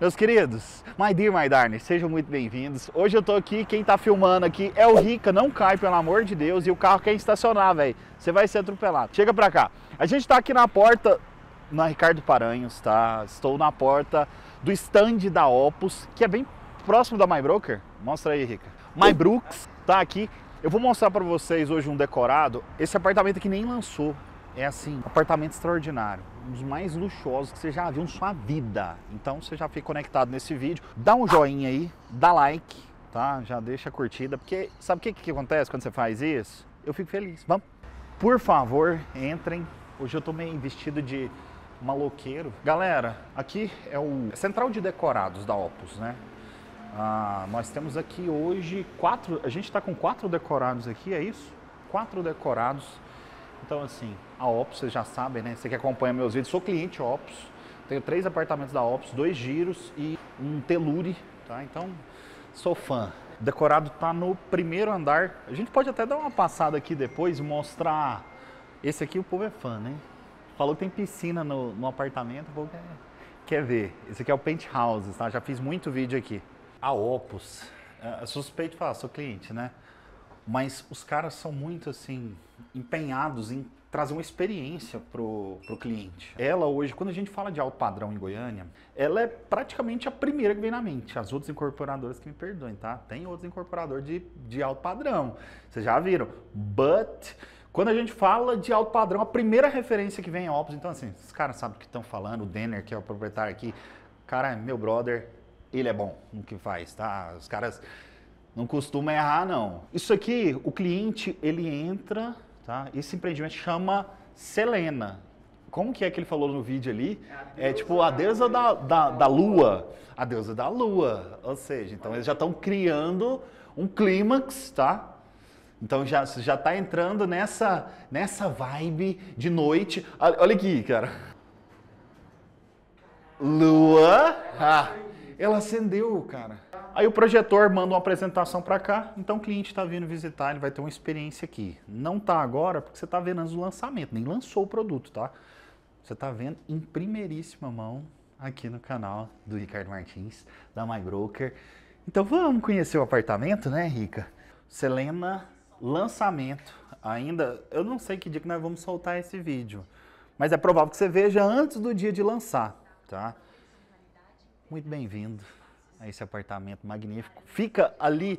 Meus queridos, my dear, my darling, sejam muito bem-vindos. Hoje eu tô aqui, quem tá filmando aqui é o Rica, não cai, pelo amor de Deus, e o carro quer estacionar, velho. Você vai ser atropelado. Chega pra cá. A gente tá aqui na porta, na Ricardo Paranhos, tá? Estou na porta do stand da Opus, que é bem próximo da My Broker. Mostra aí, Rica. My Brooks tá aqui. Eu vou mostrar pra vocês hoje um decorado. Esse apartamento que nem lançou. É assim, apartamento extraordinário dos mais luxuosos que você já viu na sua vida. Então você já fica conectado nesse vídeo, dá um joinha aí, dá like, tá? Já deixa a curtida, porque sabe o que, que acontece quando você faz isso? Eu fico feliz. Vamos? Por favor, entrem. Hoje eu tô meio vestido de maloqueiro. Galera, aqui é o Central de Decorados da Opus, né? Ah, nós temos aqui hoje quatro, a gente está com quatro decorados aqui, é isso? Quatro decorados então, assim, a Opus, vocês já sabem, né? Você que acompanha meus vídeos, sou cliente Opus. Tenho três apartamentos da Opus, dois giros e um telure, tá? Então, sou fã. O decorado tá no primeiro andar. A gente pode até dar uma passada aqui depois e mostrar. Esse aqui o povo é fã, né? Falou que tem piscina no, no apartamento, o povo quer, quer ver. Esse aqui é o penthouse, tá? Já fiz muito vídeo aqui. A Opus. É suspeito falar, sou cliente, né? Mas os caras são muito assim empenhados em trazer uma experiência para o cliente. Ela hoje, quando a gente fala de alto padrão em Goiânia, ela é praticamente a primeira que vem na mente. As outras incorporadoras que me perdoem, tá? Tem outros incorporadores de, de alto padrão, vocês já viram. But, quando a gente fala de alto padrão, a primeira referência que vem é Opus. Então, assim, os caras sabem o que estão falando, o Denner, que é o proprietário aqui, cara, meu brother, ele é bom no que faz, tá? Os caras não costumam errar, não. Isso aqui, o cliente, ele entra Tá? Esse empreendimento chama Selena. Como que é que ele falou no vídeo ali? É, é tipo a deusa da, da, da lua. A deusa da lua. Ou seja, então eles já estão criando um clímax, tá? Então já já está entrando nessa nessa vibe de noite. Olha aqui, cara. Lua. Ah, ela acendeu, cara. Aí o projetor manda uma apresentação para cá, então o cliente está vindo visitar, ele vai ter uma experiência aqui. Não tá agora porque você está vendo antes do lançamento, nem lançou o produto, tá? Você está vendo em primeiríssima mão aqui no canal do Ricardo Martins, da MyBroker. Então vamos conhecer o apartamento, né, Rica? Selena, lançamento. Ainda, eu não sei que dia que nós vamos soltar esse vídeo, mas é provável que você veja antes do dia de lançar, tá? Muito bem-vindo a né, esse apartamento magnífico. Fica ali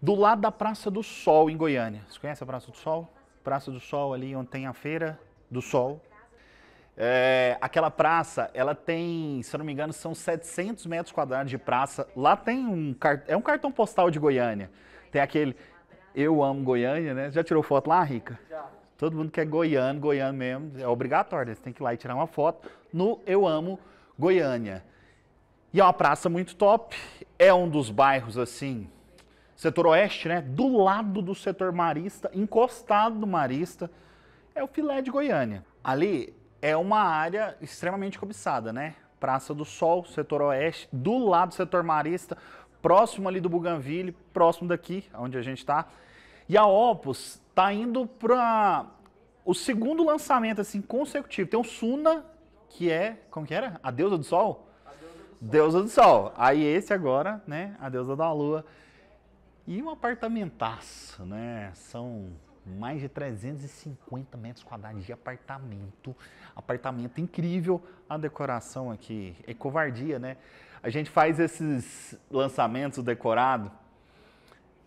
do lado da Praça do Sol, em Goiânia. Você conhece a Praça do Sol? Praça do Sol, ali onde tem a Feira do Sol. É, aquela praça, ela tem, se eu não me engano, são 700 metros quadrados de praça. Lá tem um, é um cartão postal de Goiânia. Tem aquele, eu amo Goiânia, né? Já tirou foto lá, Rica? Já. Todo mundo que é goiano, goiano mesmo, é obrigatório, você tem que ir lá e tirar uma foto no Eu Amo Goiânia. E é uma praça muito top, é um dos bairros assim, setor oeste, né? Do lado do setor marista, encostado do marista, é o filé de Goiânia. Ali é uma área extremamente cobiçada, né? Praça do Sol, setor oeste, do lado do setor marista, próximo ali do Buganville, próximo daqui, onde a gente está. E a Opus tá indo para o segundo lançamento assim consecutivo. Tem o Suna, que é, como que era? A Deusa do Sol? Deusa do Sol. Aí esse agora, né? A deusa da Lua. E um apartamentaço, né? São mais de 350 metros quadrados de apartamento. Apartamento incrível. A decoração aqui é covardia, né? A gente faz esses lançamentos decorados.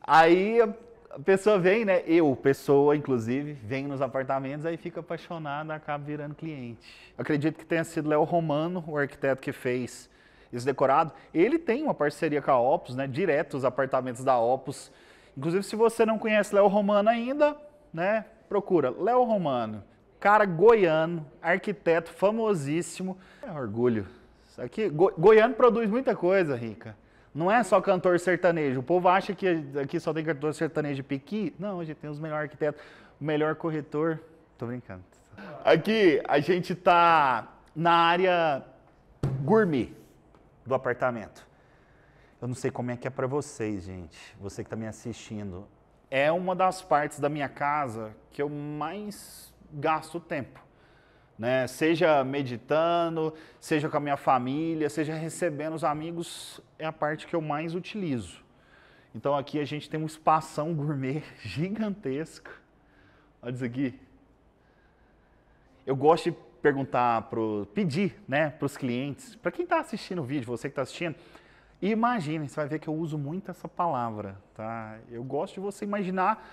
Aí a pessoa vem, né? Eu, pessoa, inclusive, vem nos apartamentos, aí fica apaixonada, acaba virando cliente. Acredito que tenha sido Léo Romano, o arquiteto que fez esse decorado. Ele tem uma parceria com a Opus, né? Direto os apartamentos da Opus. Inclusive, se você não conhece Léo Romano ainda, né? Procura Léo Romano, cara goiano, arquiteto famosíssimo. É orgulho. Isso aqui, Go goiano produz muita coisa, Rica. Não é só cantor sertanejo. O povo acha que aqui só tem cantor sertanejo de piqui. Não, a gente tem os melhores arquitetos, o melhor corretor. Tô brincando. Aqui a gente tá na área gourmet do apartamento. Eu não sei como é que é para vocês, gente, você que está me assistindo. É uma das partes da minha casa que eu mais gasto tempo. Né? Seja meditando, seja com a minha família, seja recebendo os amigos, é a parte que eu mais utilizo. Então aqui a gente tem um espação gourmet gigantesco. Olha isso aqui. Eu gosto de perguntar, para pedir né, para os clientes, para quem está assistindo o vídeo, você que está assistindo, imagine, você vai ver que eu uso muito essa palavra, tá? Eu gosto de você imaginar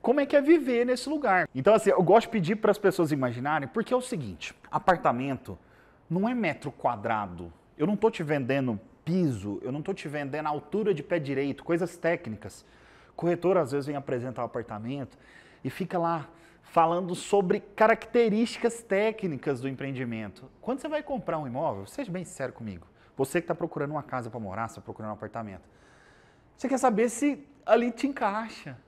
como é que é viver nesse lugar. Então, assim, eu gosto de pedir para as pessoas imaginarem, porque é o seguinte, apartamento não é metro quadrado. Eu não estou te vendendo piso, eu não estou te vendendo altura de pé direito, coisas técnicas. Corretor às vezes vem apresentar o apartamento e fica lá falando sobre características técnicas do empreendimento. Quando você vai comprar um imóvel, seja bem sincero comigo, você que está procurando uma casa para morar, está procurando um apartamento, você quer saber se ali te encaixa,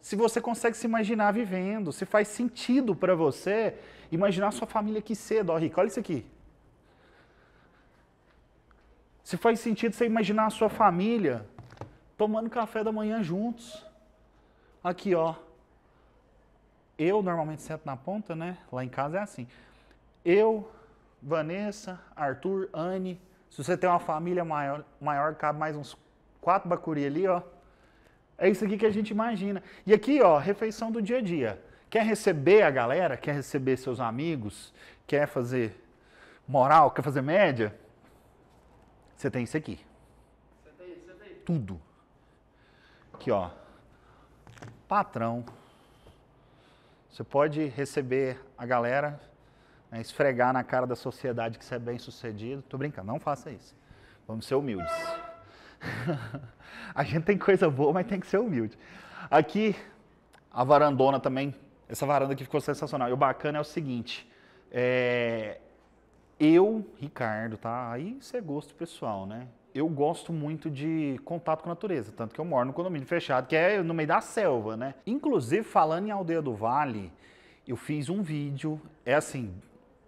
se você consegue se imaginar vivendo, se faz sentido para você imaginar sua família aqui cedo. Ó, Rico, olha isso aqui. Se faz sentido você imaginar a sua família tomando café da manhã juntos. Aqui, ó, eu normalmente sento na ponta, né? Lá em casa é assim. Eu, Vanessa, Arthur, Anne. Se você tem uma família maior, maior cabe mais uns quatro bacuri ali, ó. É isso aqui que a gente imagina. E aqui, ó, refeição do dia a dia. Quer receber a galera? Quer receber seus amigos? Quer fazer moral? Quer fazer média? Você tem isso aqui. Senta aí, senta aí. Tudo. Aqui, ó. Patrão. Você pode receber a galera, né, esfregar na cara da sociedade que você é bem sucedido. Tô brincando, não faça isso. Vamos ser humildes. a gente tem coisa boa, mas tem que ser humilde. Aqui, a varandona também. Essa varanda aqui ficou sensacional. E o bacana é o seguinte. É... Eu, Ricardo, tá? Aí isso é gosto pessoal, né? eu gosto muito de contato com a natureza, tanto que eu moro no condomínio fechado, que é no meio da selva, né? Inclusive, falando em Aldeia do Vale, eu fiz um vídeo, é assim,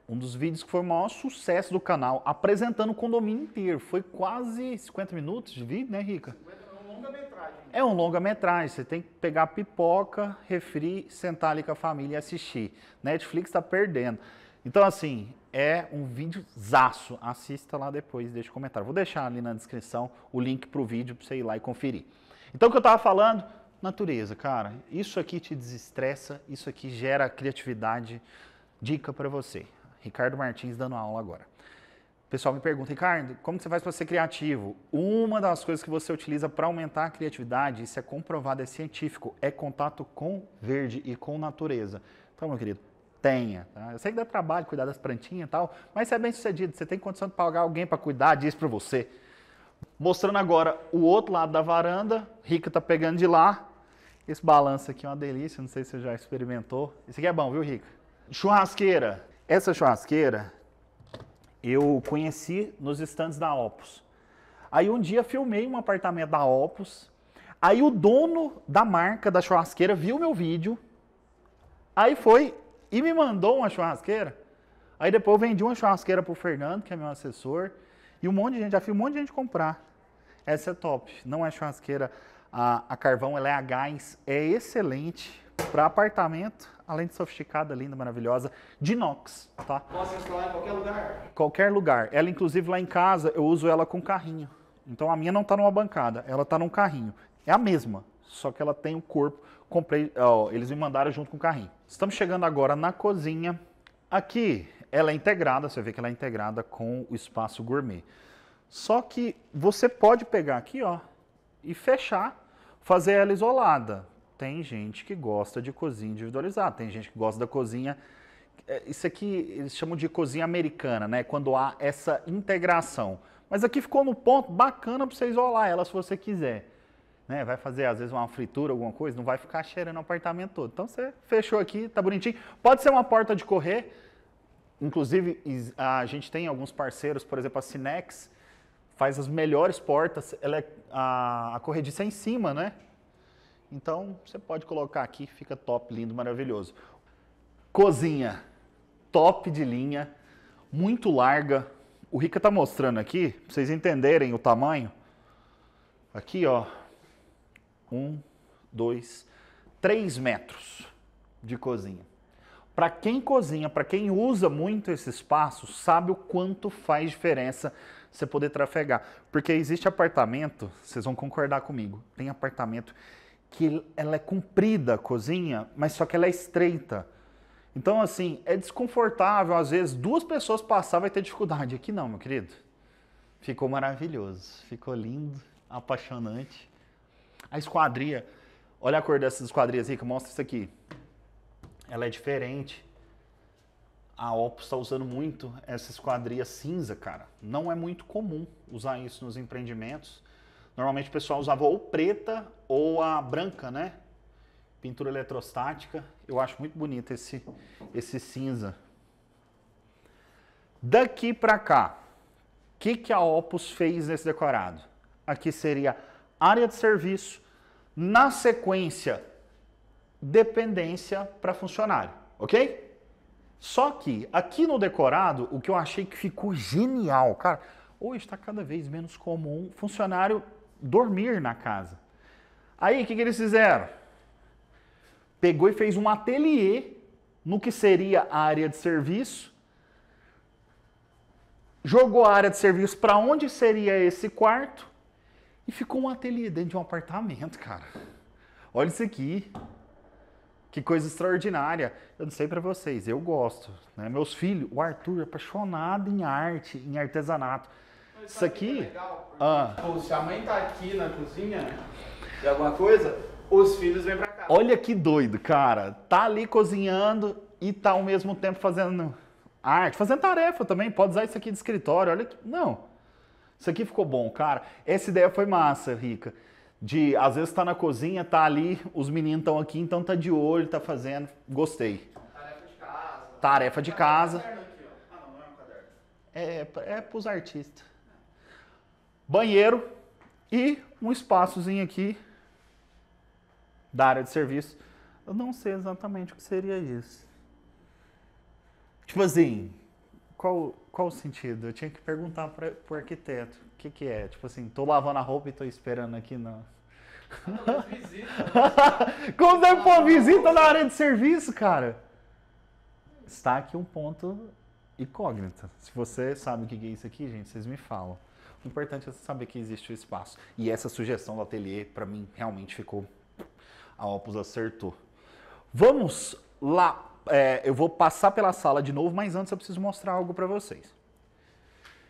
um dos vídeos que foi o maior sucesso do canal, apresentando o condomínio inteiro. Foi quase 50 minutos de vídeo, né, Rica? É um longa-metragem. É um longa-metragem. Você tem que pegar pipoca, refri, sentar ali com a família e assistir. Netflix está perdendo. Então, assim, é um vídeo zaço. Assista lá depois, deixa o um comentário. Vou deixar ali na descrição o link para o vídeo para você ir lá e conferir. Então, o que eu estava falando, natureza, cara. Isso aqui te desestressa, isso aqui gera criatividade. Dica para você. Ricardo Martins dando aula agora. O pessoal me pergunta, Ricardo, como você faz para ser criativo? Uma das coisas que você utiliza para aumentar a criatividade, isso é comprovado, é científico, é contato com verde e com natureza. Então, meu querido, tenha. Tá? Eu sei que dá trabalho cuidar das plantinhas e tal, mas você é bem sucedido, você tem condição de pagar alguém para cuidar disso para você. Mostrando agora o outro lado da varanda, Rica tá pegando de lá. Esse balanço aqui é uma delícia, não sei se você já experimentou. Isso aqui é bom, viu, Rica? Churrasqueira. Essa churrasqueira eu conheci nos estandes da Opus. Aí um dia filmei um apartamento da Opus. Aí o dono da marca da churrasqueira viu meu vídeo. Aí foi e me mandou uma churrasqueira. Aí depois eu vendi uma churrasqueira pro Fernando, que é meu assessor, e um monte de gente, já fiz um monte de gente comprar. Essa é top, não é churrasqueira a, a carvão, ela é a gás, é excelente para apartamento, além de sofisticada, linda, maravilhosa, de inox, tá? Posso instalar em qualquer lugar? Qualquer lugar. Ela, inclusive, lá em casa, eu uso ela com carrinho. Então a minha não tá numa bancada, ela tá num carrinho. É a mesma, só que ela tem o corpo. Comprei, ó, eles me mandaram junto com o carrinho. Estamos chegando agora na cozinha. Aqui ela é integrada, você vê que ela é integrada com o espaço gourmet. Só que você pode pegar aqui, ó, e fechar, fazer ela isolada. Tem gente que gosta de cozinha individualizada, tem gente que gosta da cozinha é, isso aqui eles chamam de cozinha americana, né? Quando há essa integração. Mas aqui ficou no ponto bacana para você isolar ela se você quiser né? Vai fazer às vezes uma fritura, alguma coisa, não vai ficar cheirando o apartamento todo. Então você fechou aqui, tá bonitinho. Pode ser uma porta de correr. Inclusive, a gente tem alguns parceiros, por exemplo, a Sinex faz as melhores portas, ela é, a, a corrediça é em cima, né? Então, você pode colocar aqui, fica top, lindo, maravilhoso. Cozinha, top de linha, muito larga. O Rica tá mostrando aqui, pra vocês entenderem o tamanho. Aqui, ó, um, dois, três metros de cozinha. Para quem cozinha, para quem usa muito esse espaço, sabe o quanto faz diferença você poder trafegar. Porque existe apartamento, vocês vão concordar comigo, tem apartamento que ela é comprida a cozinha, mas só que ela é estreita. Então, assim, é desconfortável. Às vezes, duas pessoas passar vai ter dificuldade. Aqui não, meu querido. Ficou maravilhoso, ficou lindo, apaixonante. A esquadria, olha a cor dessas esquadrias, Rica, mostra isso aqui. Ela é diferente. A Opus está usando muito essa esquadria cinza, cara. Não é muito comum usar isso nos empreendimentos. Normalmente o pessoal usava ou preta ou a branca, né? Pintura eletrostática. Eu acho muito bonito esse, esse cinza. Daqui para cá, o que, que a Opus fez nesse decorado? Aqui seria área de serviço, na sequência, dependência para funcionário, ok? Só que aqui no decorado, o que eu achei que ficou genial, cara, hoje está cada vez menos comum funcionário dormir na casa. Aí, o que, que eles fizeram? Pegou e fez um ateliê no que seria a área de serviço, jogou a área de serviço para onde seria esse quarto e ficou um ateliê dentro de um apartamento, cara. Olha isso aqui. Que coisa extraordinária. Eu não sei para vocês, eu gosto. Né? Meus filhos, o Arthur, é apaixonado em arte, em artesanato. isso aqui. É legal, ah. Tipo, se a mãe tá aqui na cozinha de alguma coisa, os filhos vêm pra cá. Olha que doido, cara. Tá ali cozinhando e tá ao mesmo tempo fazendo arte, fazendo tarefa também. Pode usar isso aqui de escritório. Olha que. Não. Isso aqui ficou bom, cara. Essa ideia foi massa, Rica. De às vezes tá na cozinha, tá ali, os meninos estão aqui, então tá de olho, tá fazendo. Gostei. Tarefa de casa. Tarefa de casa. Aqui, ah, não, não é, um caderno. é, é, é pros artistas. Banheiro e um espaçozinho aqui da área de serviço. Eu não sei exatamente o que seria isso. Tipo assim, qual, qual o sentido? Eu tinha que perguntar para o arquiteto. O que, que é? Tipo assim, tô lavando a roupa e tô esperando aqui na. Não, visita, é Como deve pôr visita na área de serviço, cara? Está aqui um ponto incógnito. Se você sabe o que é isso aqui, gente, vocês me falam. O importante é saber que existe o espaço. E essa sugestão do ateliê, para mim, realmente ficou. A Opus acertou. Vamos lá é, eu vou passar pela sala de novo, mas antes eu preciso mostrar algo para vocês.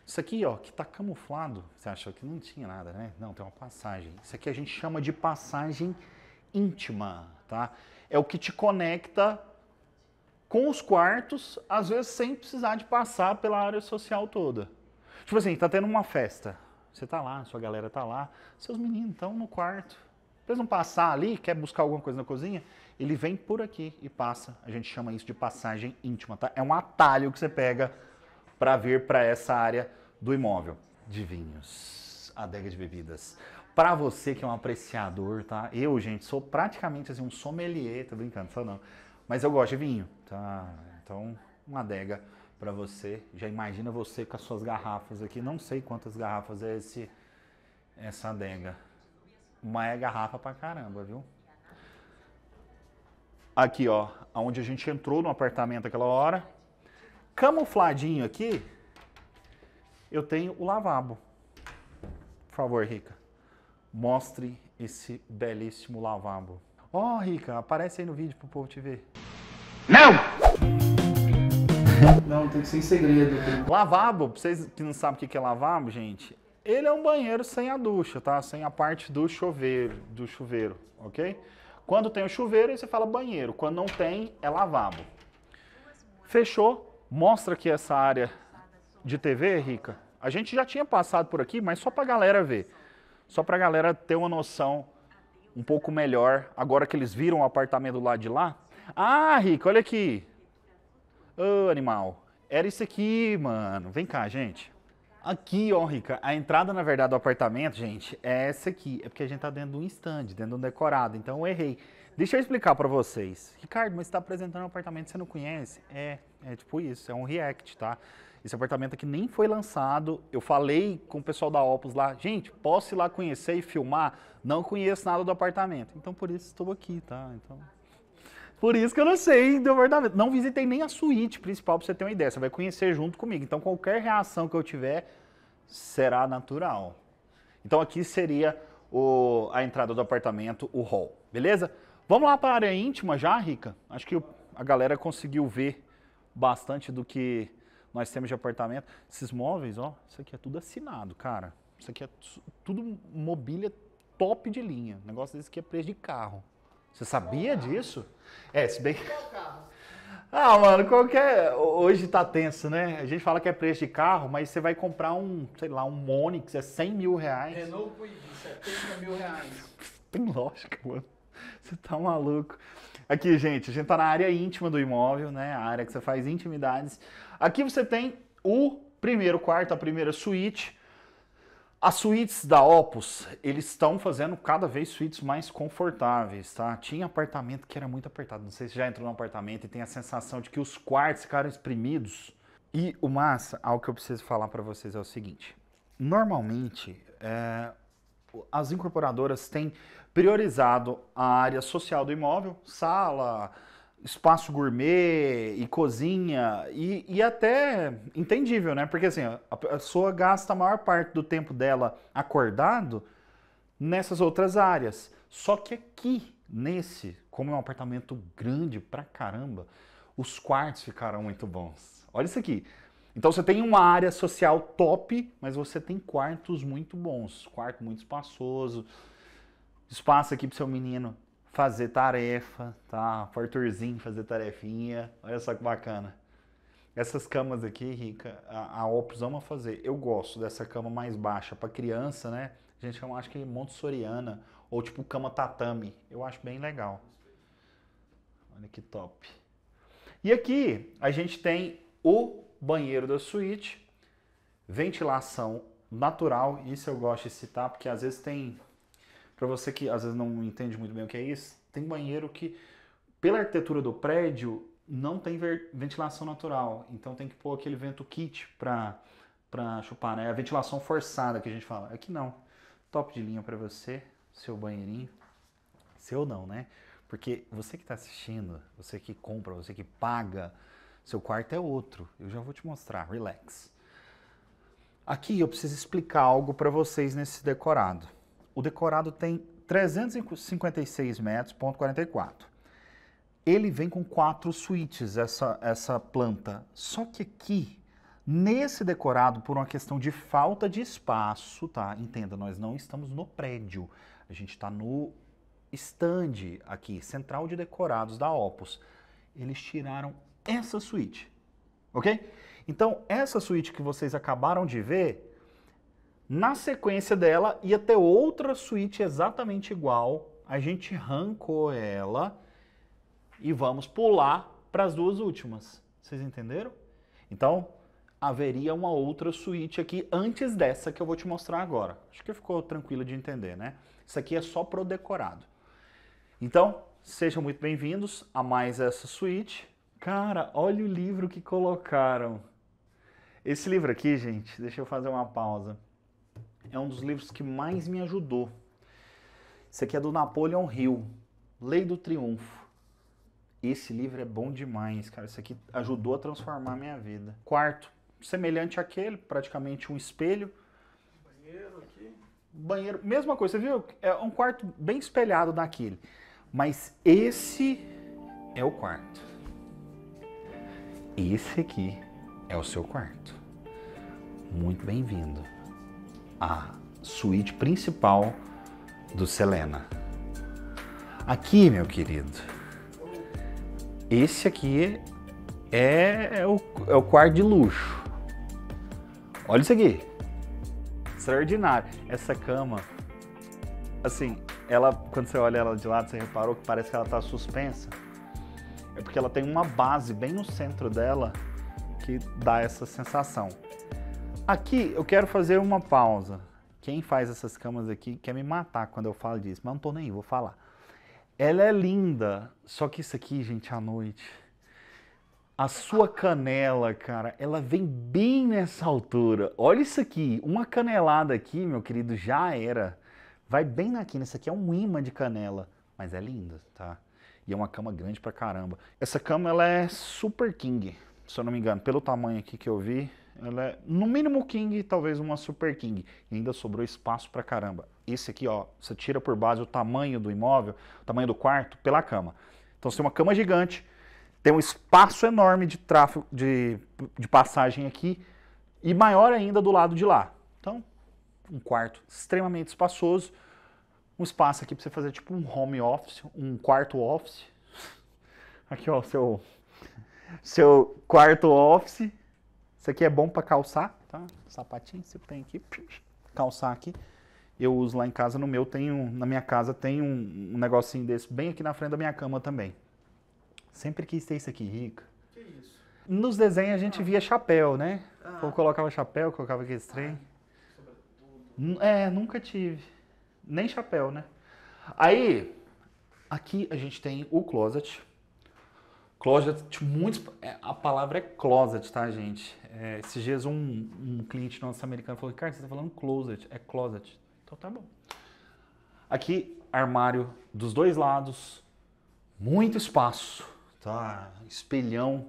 Isso aqui, ó, que está camuflado, você achou que não tinha nada, né? Não, tem uma passagem. Isso aqui a gente chama de passagem íntima, tá? É o que te conecta com os quartos, às vezes sem precisar de passar pela área social toda. Tipo assim, tá tendo uma festa. Você tá lá, sua galera tá lá, seus meninos estão no quarto. Precisam não passar ali, quer buscar alguma coisa na cozinha, ele vem por aqui e passa. A gente chama isso de passagem íntima, tá? É um atalho que você pega para vir para essa área do imóvel. De vinhos, adega de bebidas. Para você que é um apreciador, tá? Eu, gente, sou praticamente assim, um sommelier, tô brincando, só não. Mas eu gosto de vinho, tá? Então, uma adega para você. Já imagina você com as suas garrafas aqui. Não sei quantas garrafas é esse essa adega. Mas é garrafa pra caramba, viu? aqui, ó, onde a gente entrou no apartamento aquela hora. Camufladinho aqui, eu tenho o lavabo. Por favor, Rica, mostre esse belíssimo lavabo. Ó, oh, Rica, aparece aí no vídeo pro povo te ver. Não! Não, tem que ser em segredo. Lavabo, pra vocês que não sabem o que é lavabo, gente, ele é um banheiro sem a ducha, tá? Sem a parte do chuveiro, do chuveiro, ok? Quando tem o chuveiro, aí você fala banheiro. Quando não tem, é lavabo. Fechou? Mostra aqui essa área de TV, Rica. A gente já tinha passado por aqui, mas só para a galera ver. Só para a galera ter uma noção um pouco melhor, agora que eles viram o apartamento lá de lá. Ah, Rica, olha aqui. Ô, oh, animal. Era isso aqui, mano. Vem cá, gente. Aqui, ó, Rica, a entrada, na verdade, do apartamento, gente, é essa aqui. É porque a gente tá dentro de um stand, dentro de um decorado, então eu errei. Deixa eu explicar para vocês. Ricardo, mas você tá apresentando um apartamento que você não conhece? É, é tipo isso, é um react, tá? Esse apartamento aqui nem foi lançado. Eu falei com o pessoal da Opus lá, gente, posso ir lá conhecer e filmar? Não conheço nada do apartamento. Então por isso estou aqui, tá? Então por isso que eu não sei do apartamento. Não visitei nem a suíte principal para você ter uma ideia. Você vai conhecer junto comigo. Então qualquer reação que eu tiver será natural. Então aqui seria o, a entrada do apartamento, o hall. Beleza? Vamos lá para a área íntima já, Rica? Acho que a galera conseguiu ver bastante do que nós temos de apartamento. Esses móveis, ó, isso aqui é tudo assinado, cara. Isso aqui é tudo mobília top de linha. negócio desse aqui é preço de carro. Você sabia disso? É, se bem. Ah, mano, qualquer. Hoje tá tenso, né? A gente fala que é preço de carro, mas você vai comprar um, sei lá, um Onix, é 100 mil reais. Renault Kwid, 70 mil reais. Tem lógica, mano. Você tá maluco. Aqui, gente, a gente tá na área íntima do imóvel, né? A área que você faz intimidades. Aqui você tem o primeiro quarto, a primeira suíte as suítes da Opus, eles estão fazendo cada vez suítes mais confortáveis, tá? Tinha apartamento que era muito apertado. Não sei se já entrou num apartamento e tem a sensação de que os quartos ficaram exprimidos. E o massa, algo que eu preciso falar para vocês é o seguinte. Normalmente, é, as incorporadoras têm priorizado a área social do imóvel, sala, espaço gourmet e cozinha e, e até entendível, né? Porque assim, a pessoa gasta a maior parte do tempo dela acordado nessas outras áreas. Só que aqui, nesse, como é um apartamento grande pra caramba, os quartos ficaram muito bons. Olha isso aqui. Então você tem uma área social top, mas você tem quartos muito bons, quarto muito espaçoso, espaço aqui pro seu menino fazer tarefa, tá? Pro Arthurzinho fazer tarefinha. Olha só que bacana. Essas camas aqui, Rica, a, a Opus ama fazer. Eu gosto dessa cama mais baixa para criança, né? A gente chama, acho que Montessoriana, ou tipo cama tatame. Eu acho bem legal. Olha que top. E aqui a gente tem o banheiro da suíte, ventilação natural, isso eu gosto de citar, porque às vezes tem para você que às vezes não entende muito bem o que é isso, tem banheiro que, pela arquitetura do prédio, não tem ventilação natural. Então tem que pôr aquele vento kit para para chupar, né? É a ventilação forçada que a gente fala. Aqui não. Top de linha para você, seu banheirinho. Seu não, né? Porque você que está assistindo, você que compra, você que paga, seu quarto é outro. Eu já vou te mostrar. Relax. Aqui eu preciso explicar algo para vocês nesse decorado. O decorado tem 356 metros, ponto 44. Ele vem com quatro suítes, essa, essa planta. Só que aqui, nesse decorado, por uma questão de falta de espaço, tá? Entenda, nós não estamos no prédio. A gente está no stand aqui, Central de Decorados da Opus. Eles tiraram essa suíte, ok? Então, essa suíte que vocês acabaram de ver na sequência dela ia ter outra suíte exatamente igual. A gente arrancou ela e vamos pular para as duas últimas. Vocês entenderam? Então, haveria uma outra suíte aqui antes dessa que eu vou te mostrar agora. Acho que ficou tranquilo de entender, né? Isso aqui é só pro decorado. Então, sejam muito bem-vindos a mais essa suíte. Cara, olha o livro que colocaram. Esse livro aqui, gente, deixa eu fazer uma pausa é um dos livros que mais me ajudou. Esse aqui é do Napoleon Hill, Lei do Triunfo. Esse livro é bom demais, cara. Isso aqui ajudou a transformar a minha vida. Quarto, semelhante àquele, praticamente um espelho. Banheiro aqui. Banheiro, mesma coisa, você viu? É um quarto bem espelhado daquele. Mas esse é o quarto. Esse aqui é o seu quarto. Muito bem-vindo a suíte principal do Selena. Aqui, meu querido, esse aqui é, é, o, é o quarto de luxo. Olha isso aqui. Extraordinário. Essa cama, assim, ela quando você olha ela de lado, você reparou que parece que ela está suspensa. É porque ela tem uma base bem no centro dela que dá essa sensação. Aqui eu quero fazer uma pausa. Quem faz essas camas aqui quer me matar quando eu falo disso, mas não tô nem aí, vou falar. Ela é linda, só que isso aqui, gente, à noite. A sua canela, cara, ela vem bem nessa altura. Olha isso aqui, uma canelada aqui, meu querido, já era. Vai bem na quina, isso aqui é um imã de canela, mas é linda, tá? E é uma cama grande pra caramba. Essa cama, ela é super king, se eu não me engano, pelo tamanho aqui que eu vi, ela é no mínimo king, talvez uma super king. E ainda sobrou espaço pra caramba. Esse aqui, ó, você tira por base o tamanho do imóvel, o tamanho do quarto, pela cama. Então você tem uma cama gigante, tem um espaço enorme de tráfego, de, de passagem aqui, e maior ainda do lado de lá. Então, um quarto extremamente espaçoso, um espaço aqui para você fazer tipo um home office, um quarto office. Aqui, ó, seu seu quarto office, isso aqui é bom para calçar, tá? Sapatinho, você tem aqui, calçar aqui. Eu uso lá em casa, no meu tem um, na minha casa tem um, um negocinho desse bem aqui na frente da minha cama também. Sempre quis ter isso aqui, Rica. Que isso? Nos desenhos a gente ah. via chapéu, né? Ah. Eu colocava chapéu, colocava aquele trem. Ah. É, nunca tive. Nem chapéu, né? Aí, aqui a gente tem o closet Closet, muitos, é, a palavra é closet, tá, gente? É, esses dias um, um cliente nosso americano falou, cara, você está falando closet, é closet. Então tá bom. Aqui, armário dos dois lados, muito espaço, tá? Espelhão,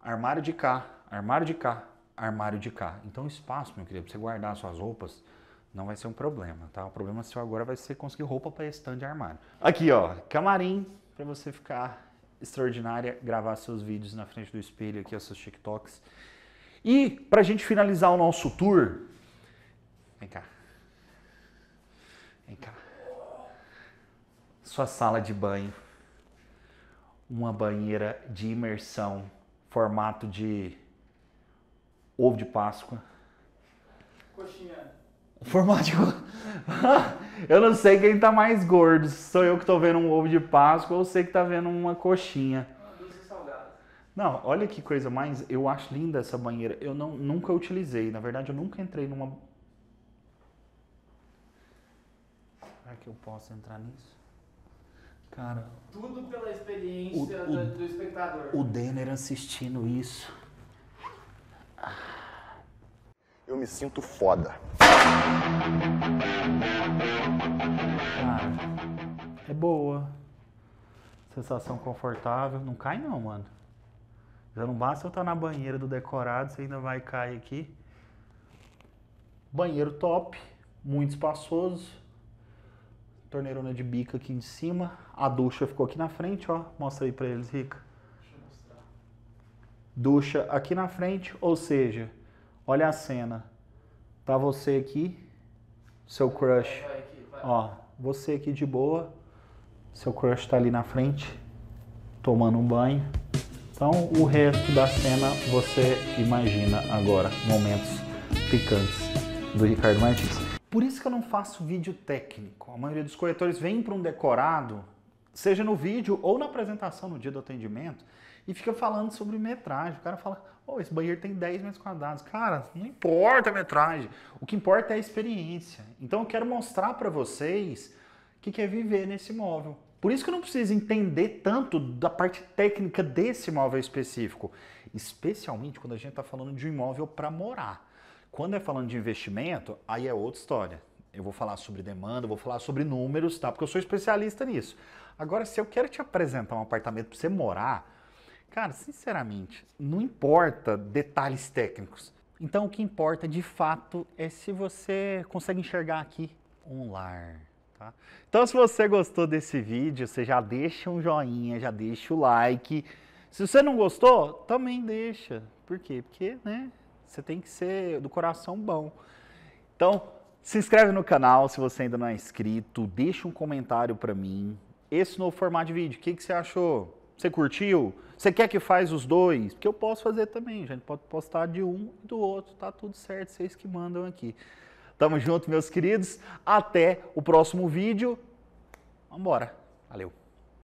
armário de cá, armário de cá, armário de cá. Então espaço, meu querido, para você guardar suas roupas, não vai ser um problema, tá? O problema seu agora vai ser conseguir roupa para esse de armário. Aqui, ó, camarim para você ficar extraordinária gravar seus vídeos na frente do espelho aqui, os seus TikToks. E para a gente finalizar o nosso tour, vem cá, vem cá, sua sala de banho, uma banheira de imersão, formato de ovo de Páscoa. Coxinha. Formato de... Ah, eu não sei quem tá mais gordo. Sou eu que tô vendo um ovo de Páscoa ou sei que tá vendo uma coxinha. Não, olha que coisa mais. Eu acho linda essa banheira. Eu não, nunca utilizei. Na verdade, eu nunca entrei numa. Será que eu posso entrar nisso? Cara. Tudo pela experiência o, o, do, do espectador. O Denner assistindo isso. Ah. Eu me sinto foda. Cara, é boa. Sensação confortável. Não cai não, mano. Já não basta eu estar na banheira do decorado, você ainda vai cair aqui. Banheiro top, muito espaçoso. Torneirona de bica aqui em cima. A ducha ficou aqui na frente, ó. Mostra aí pra eles, Rica. Deixa eu mostrar. Ducha aqui na frente, ou seja, Olha a cena. Tá você aqui, seu crush. Vai, vai aqui, vai. Ó, você aqui de boa. Seu crush tá ali na frente, tomando um banho. Então, o resto da cena você imagina agora, momentos picantes do Ricardo Martins. Por isso que eu não faço vídeo técnico. A maioria dos corretores vem para um decorado, seja no vídeo ou na apresentação no dia do atendimento, e fica falando sobre metragem. O cara fala, oh, esse banheiro tem 10 metros quadrados. Cara, não importa a metragem. O que importa é a experiência. Então eu quero mostrar para vocês o que, que é viver nesse imóvel. Por isso que eu não preciso entender tanto da parte técnica desse imóvel específico, especialmente quando a gente está falando de um imóvel para morar. Quando é falando de investimento, aí é outra história. Eu vou falar sobre demanda, vou falar sobre números, tá? Porque eu sou especialista nisso. Agora, se eu quero te apresentar um apartamento para você morar, Cara, sinceramente, não importa detalhes técnicos. Então, o que importa de fato é se você consegue enxergar aqui um lar. Tá? Então, se você gostou desse vídeo, você já deixa um joinha, já deixa o like. Se você não gostou, também deixa. Por quê? Porque, né? Você tem que ser do coração bom. Então, se inscreve no canal se você ainda não é inscrito, deixa um comentário para mim. Esse novo formato de vídeo, o que, que você achou? Você curtiu? Você quer que faz os dois? Porque eu posso fazer também, gente. Pode postar de um e do outro, tá tudo certo, vocês que mandam aqui. Tamo junto, meus queridos. Até o próximo vídeo. Vambora. Valeu.